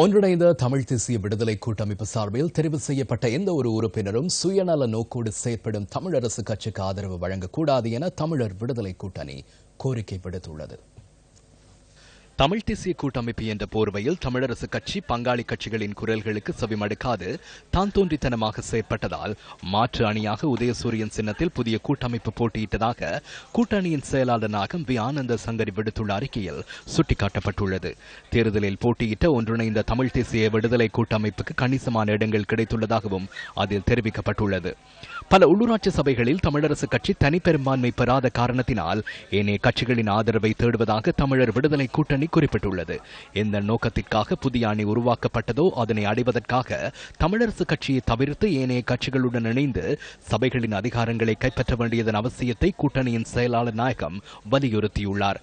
ஒன்றிணைந்த தமிழ் தேசிய விடுதலை கூட்டமைப்பு சார்பில் தெரிவு செய்யப்பட்ட எந்த ஒரு உறுப்பினரும் சுயநல நோக்கோடு செயற்படும் தமிழரசு கட்சிக்கு ஆதரவு வழங்கக்கூடாது என தமிழர் விடுதலை கூட்டணி கோரிக்கை விடுத்துள்ளது தமிழ் தேசிய கூட்டமைப்பு என்ற போர்வையில் தமிழரசு கட்சி பங்காளி கட்சிகளின் குரல்களுக்கு செவிமடுக்காது தான் தோன்றித்தனமாக செயற்பட்டதால் மாற்று அணியாக உதயசூரியன் சின்னத்தில் புதிய கூட்டமைப்பு போட்டியிட்டதாக கூட்டணியின் செயலாளராக வி ஆனந்த சங்கரி விடுத்துள்ள அறிக்கையில் சுட்டிக்காட்டப்பட்டுள்ளது தேர்தலில் போட்டியிட்ட ஒன்றிணைந்த தமிழ் தேசிய விடுதலை கூட்டமைப்புக்கு கணிசமான இடங்கள் கிடைத்துள்ளதாகவும் அதில் தெரிவிக்கப்பட்டுள்ளது பல உள்ளூராட்சி சபைகளில் தமிழரசு கட்சி தனிப்பெரும்பான்மை பெறாத காரணத்தினால் ஏனைய கட்சிகளின் ஆதரவை தேடுவதாக தமிழர் விடுதலை கூட்டணி குறிப்பிட்டுள்ளது இந்த நோக்கத்திற்காக புதிய அணி உருவாக்கப்பட்டதோ அதனை அடைவதற்காக தமிழரசு கட்சியை தவிர்த்து ஏனைய கட்சிகளுடன் இணைந்து சபைகளின் அதிகாரங்களை கைப்பற்ற வேண்டியதன் அவசியத்தை கூட்டணியின் செயலாளர் நாயகம் வலியுறுத்தியுள்ளார்